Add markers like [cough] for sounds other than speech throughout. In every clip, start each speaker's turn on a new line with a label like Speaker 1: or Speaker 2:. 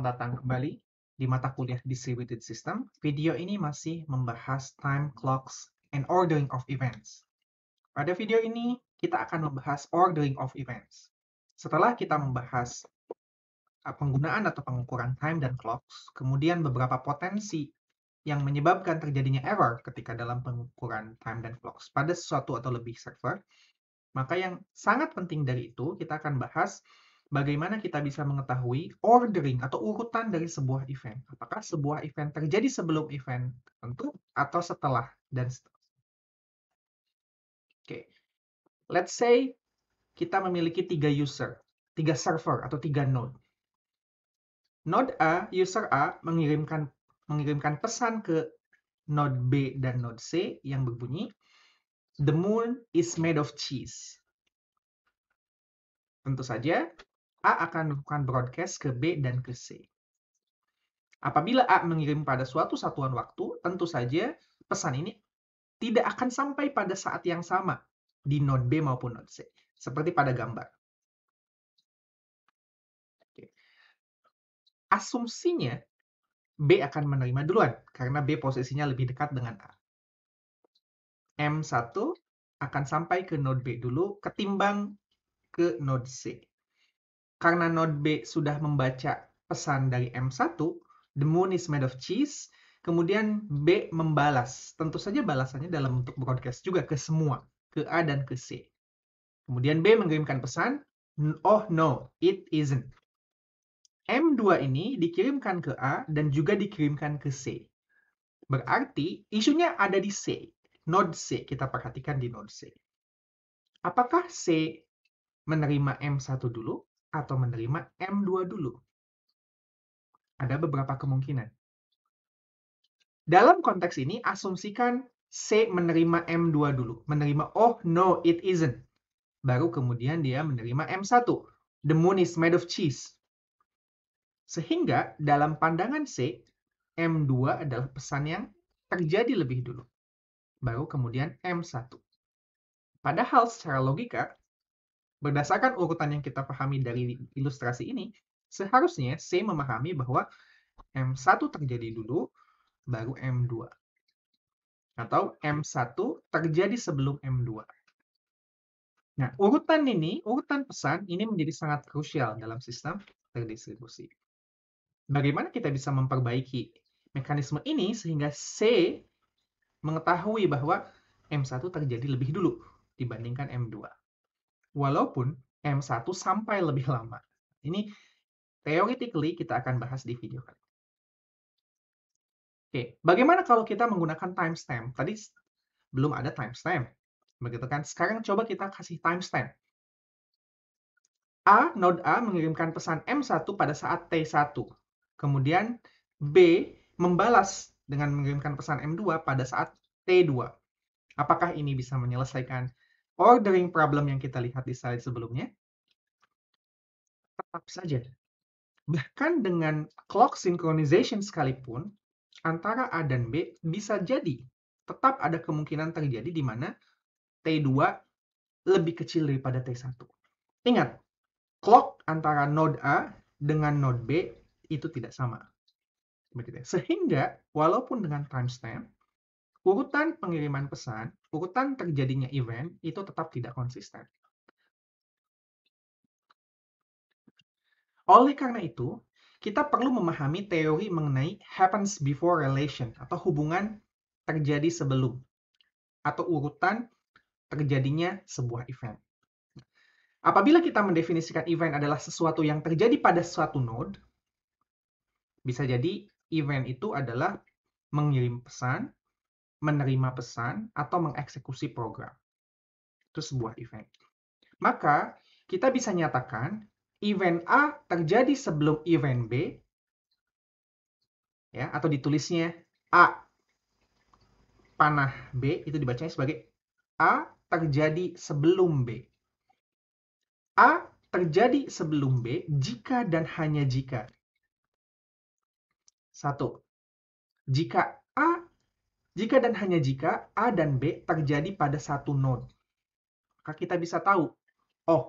Speaker 1: selamat datang kembali di mata kuliah Distributed System. Video ini masih membahas time clocks and ordering of events. Pada video ini, kita akan membahas ordering of events. Setelah kita membahas uh, penggunaan atau pengukuran time dan clocks, kemudian beberapa potensi yang menyebabkan terjadinya error ketika dalam pengukuran time dan clocks pada sesuatu atau lebih server, maka yang sangat penting dari itu, kita akan bahas bagaimana kita bisa mengetahui ordering atau urutan dari sebuah event. Apakah sebuah event terjadi sebelum event tertentu atau setelah dan seterusnya. Oke, okay. let's say kita memiliki tiga user, tiga server atau tiga node. Node A, user A mengirimkan mengirimkan pesan ke node B dan node C yang berbunyi The moon is made of cheese. Tentu saja, A akan melakukan broadcast ke B dan ke C. Apabila A mengirim pada suatu satuan waktu, tentu saja pesan ini tidak akan sampai pada saat yang sama di node B maupun node C, seperti pada gambar.
Speaker 2: Asumsinya
Speaker 1: B akan menerima duluan karena B posisinya lebih dekat dengan A. M1 akan sampai ke node B dulu ketimbang ke node C. Karena node B sudah membaca pesan dari M1, the moon is made of cheese, kemudian B membalas. Tentu saja balasannya dalam bentuk broadcast juga ke semua, ke A dan ke C. Kemudian B mengirimkan pesan, oh no, it isn't. M2 ini dikirimkan ke A dan juga dikirimkan ke C. Berarti isunya ada di C, node C. Kita perhatikan di node C. Apakah C menerima M1 dulu atau menerima M2 dulu? Ada beberapa kemungkinan. Dalam konteks ini, asumsikan C menerima M2 dulu. Menerima, oh no, it isn't. Baru kemudian dia menerima M1. The moon is made of cheese. Sehingga dalam pandangan C, M2 adalah pesan yang terjadi lebih dulu. Baru kemudian M1. Padahal secara logika, Berdasarkan urutan yang kita pahami dari ilustrasi ini, seharusnya C memahami bahwa M1 terjadi dulu, baru M2. Atau M1 terjadi sebelum M2. Nah, urutan ini, urutan pesan ini menjadi sangat krusial dalam sistem terdistribusi. Bagaimana kita bisa memperbaiki mekanisme ini sehingga C mengetahui bahwa M1 terjadi lebih dulu dibandingkan M2 walaupun M1 sampai lebih lama. Ini theoretically kita akan bahas di video kali. Oke, bagaimana kalau kita menggunakan timestamp? Tadi belum ada timestamp, begitu kan? Sekarang coba kita kasih timestamp. A, node A mengirimkan pesan M1 pada saat T1. Kemudian B membalas dengan mengirimkan pesan M2 pada saat T2. Apakah ini bisa menyelesaikan ordering problem yang kita lihat di slide sebelumnya, tetap saja. Bahkan dengan clock synchronization sekalipun, antara A dan B bisa jadi tetap ada kemungkinan terjadi di mana T2 lebih kecil daripada T1. Ingat, clock antara node A dengan node B itu tidak sama. Sehingga walaupun dengan timestamp urutan pengiriman pesan, urutan terjadinya event itu tetap tidak konsisten. Oleh karena itu, kita perlu memahami teori mengenai happens before relation atau hubungan terjadi sebelum atau urutan terjadinya sebuah event. Apabila kita mendefinisikan event adalah sesuatu yang terjadi pada suatu node, bisa jadi event itu adalah mengirim pesan, menerima pesan, atau mengeksekusi program. Itu sebuah event. Maka, kita bisa nyatakan event A terjadi sebelum event B, ya, atau ditulisnya A panah B, itu dibacanya sebagai A terjadi sebelum B. A terjadi sebelum B jika dan hanya jika. Satu, jika jika dan hanya jika A dan B terjadi pada satu node, maka kita bisa tahu, oh,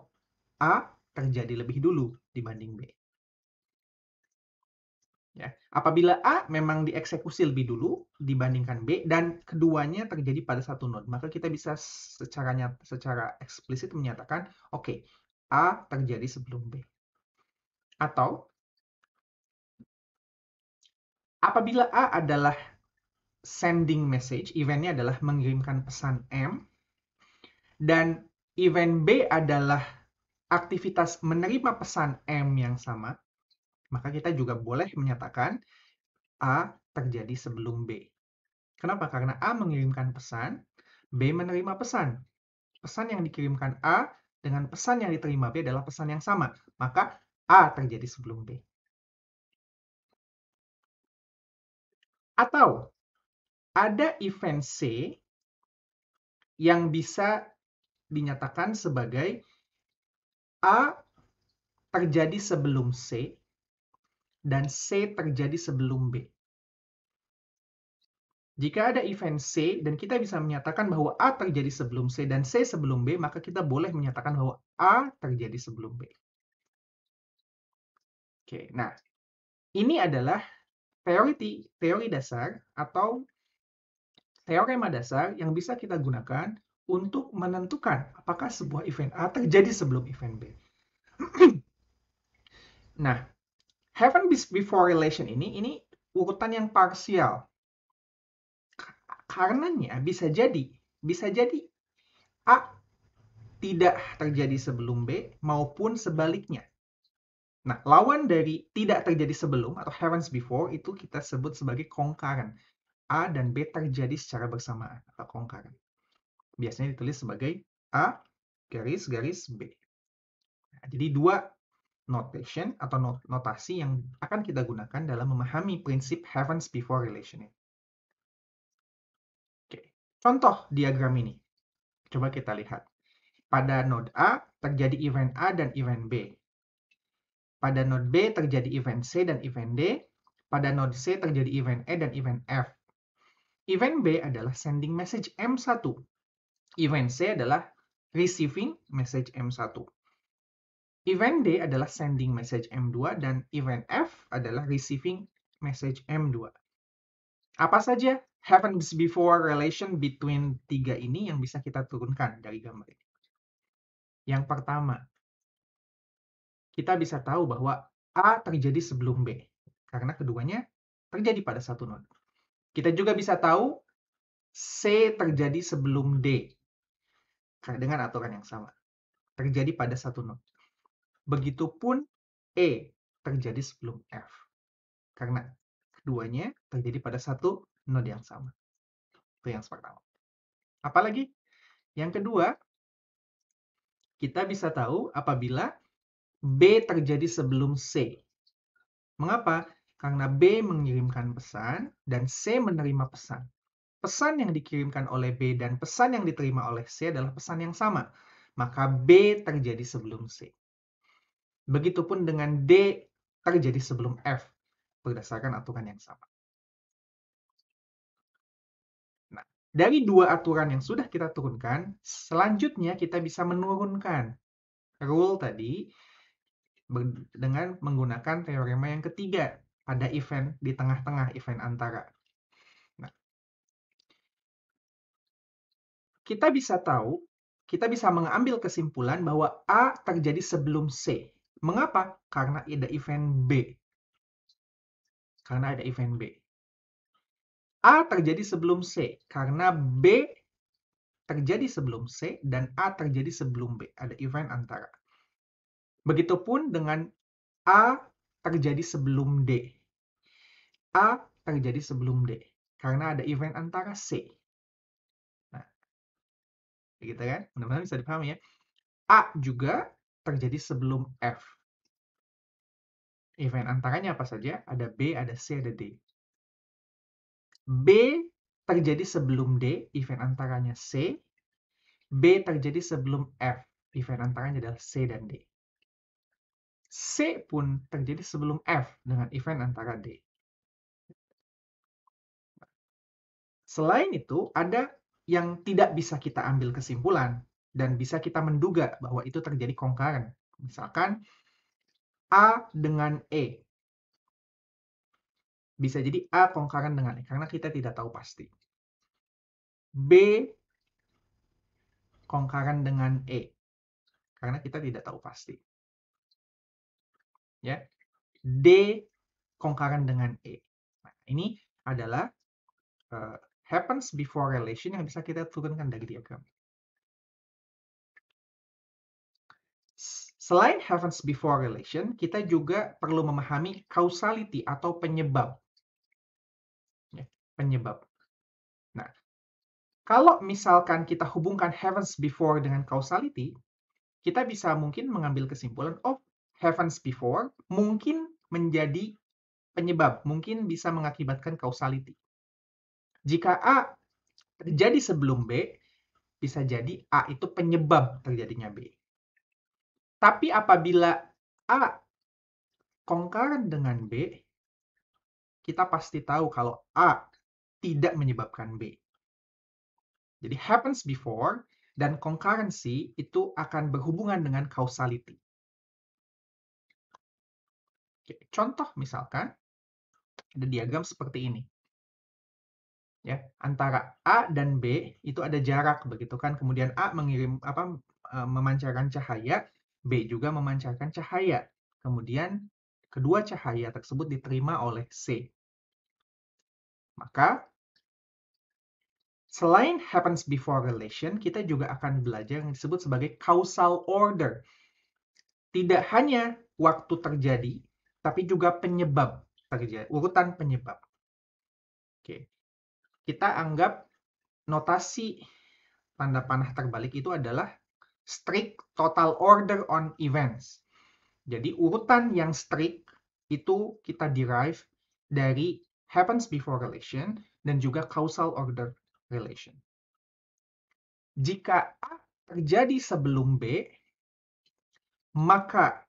Speaker 1: A terjadi lebih dulu dibanding B. Ya, apabila A memang dieksekusi lebih dulu dibandingkan B dan keduanya terjadi pada satu node, maka kita bisa secara nyata, secara eksplisit menyatakan, oke, okay, A terjadi sebelum B. Atau apabila A adalah sending message, eventnya adalah mengirimkan pesan M, dan event B adalah aktivitas menerima pesan M yang sama, maka kita juga boleh menyatakan A terjadi sebelum B. Kenapa? Karena A mengirimkan pesan, B menerima pesan. Pesan yang dikirimkan A dengan pesan yang diterima B adalah pesan yang sama. Maka A terjadi sebelum B.
Speaker 2: Atau ada event C
Speaker 1: yang bisa dinyatakan sebagai A terjadi sebelum C dan C terjadi sebelum B. Jika ada event C dan kita bisa menyatakan bahwa A terjadi sebelum C dan C sebelum B, maka kita boleh menyatakan bahwa A terjadi sebelum B. Oke, nah ini adalah teori teori dasar atau teorema dasar yang bisa kita gunakan untuk menentukan apakah sebuah event A terjadi sebelum event B. [clears throat] nah, heaven before relation ini ini urutan yang parsial. Karenanya bisa jadi, bisa jadi A tidak terjadi sebelum B maupun sebaliknya. Nah, lawan dari tidak terjadi sebelum atau happens before itu kita sebut sebagai concurrent. A dan B terjadi secara bersamaan atau kongkaran. Biasanya ditulis sebagai A garis garis B. Nah, jadi dua notation atau notasi yang akan kita gunakan dalam memahami prinsip happens before relation Oke, contoh diagram ini. Coba kita lihat. Pada node A terjadi event A dan event B. Pada node B terjadi event C dan event D. Pada node C terjadi event E dan event F. Event B adalah sending message M1. Event C adalah receiving message M1. Event D adalah sending message M2 dan event F adalah receiving message M2. Apa saja happens before relation between tiga ini yang bisa kita turunkan dari gambar ini? Yang pertama, kita bisa tahu bahwa A terjadi sebelum B karena keduanya terjadi pada satu node. Kita juga bisa tahu C terjadi sebelum D dengan aturan yang sama. Terjadi pada satu node. Begitupun E terjadi sebelum F. Karena keduanya terjadi pada satu node yang sama. Itu yang pertama. Apalagi yang kedua, kita bisa tahu apabila B terjadi sebelum C. Mengapa? karena B mengirimkan pesan dan C menerima pesan. Pesan yang dikirimkan oleh B dan pesan yang diterima oleh C adalah pesan yang sama, maka B terjadi sebelum C. Begitupun dengan D terjadi sebelum F berdasarkan
Speaker 2: aturan yang sama. Nah, dari dua aturan
Speaker 1: yang sudah kita turunkan, selanjutnya kita bisa menurunkan rule tadi dengan menggunakan teorema yang ketiga, ada event di tengah-tengah event antara. Nah, kita bisa tahu, kita bisa mengambil kesimpulan bahwa A terjadi sebelum C. Mengapa? Karena ada event B. Karena ada event B. A terjadi sebelum C karena B terjadi sebelum C dan A terjadi sebelum B. Ada event antara. Begitupun dengan A terjadi sebelum D. A terjadi sebelum D karena ada event antara C. Nah, gitu kan? Mudah-mudahan bisa dipahami ya. A juga terjadi sebelum F. Event antaranya apa saja? Ada B, ada C, ada D. B terjadi sebelum D, event antaranya C. B terjadi sebelum F, event antaranya adalah C dan D. C pun terjadi sebelum F dengan event antara D. Selain itu, ada yang tidak bisa kita ambil kesimpulan dan bisa kita menduga bahwa itu terjadi kongkaran. Misalkan A dengan E. Bisa jadi A kongkaran dengan E karena kita tidak tahu pasti. B kongkaran dengan E karena kita tidak tahu pasti ya D kongkaran dengan E. Nah, ini adalah uh, happens before relation yang bisa kita turunkan dari diagram. Selain happens before relation, kita juga perlu memahami causality atau penyebab. Ya, penyebab. Nah, kalau misalkan kita hubungkan happens before dengan causality, kita bisa mungkin mengambil kesimpulan, oh Happens before mungkin menjadi penyebab, mungkin bisa mengakibatkan causality. Jika A terjadi sebelum B, bisa jadi A itu penyebab terjadinya B. Tapi apabila A kongkaran dengan B, kita pasti tahu kalau A tidak menyebabkan B. Jadi happens before dan concurrency itu akan berhubungan dengan causality.
Speaker 2: Contoh misalkan ada
Speaker 1: diagram seperti ini. Ya, antara A dan B itu ada jarak begitu kan. Kemudian A mengirim apa e, memancarkan cahaya, B juga memancarkan cahaya. Kemudian kedua cahaya tersebut diterima oleh C. Maka Selain happens before relation, kita juga akan belajar yang disebut sebagai causal order. Tidak hanya waktu terjadi, tapi juga penyebab urutan penyebab. Oke, kita anggap notasi tanda panah terbalik itu adalah strict total order on events. Jadi urutan yang strict itu kita derive dari happens before relation dan juga causal order relation. Jika A terjadi sebelum B, maka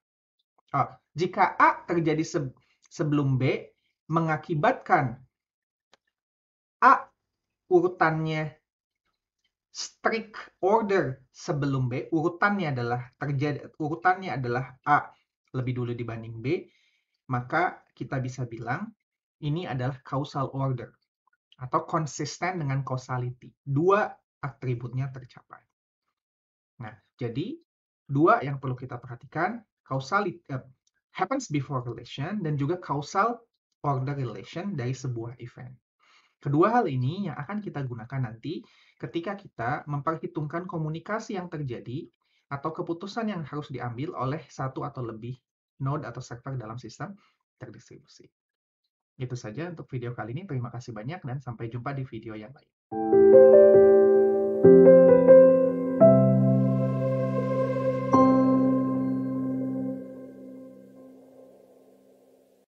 Speaker 1: Oh, jika A terjadi se sebelum B, mengakibatkan A urutannya strict order sebelum B, urutannya adalah terjadi urutannya adalah A lebih dulu dibanding B, maka kita bisa bilang ini adalah causal order atau konsisten dengan causality. Dua atributnya tercapai. Nah, jadi dua yang perlu kita perhatikan, Kausality uh, happens before relation dan juga causal order relation dari sebuah event. Kedua hal ini yang akan kita gunakan nanti ketika kita memperhitungkan komunikasi yang terjadi atau keputusan yang harus diambil oleh satu atau lebih node atau server dalam sistem terdistribusi. Itu saja untuk video kali ini. Terima kasih banyak dan sampai jumpa di video yang lain.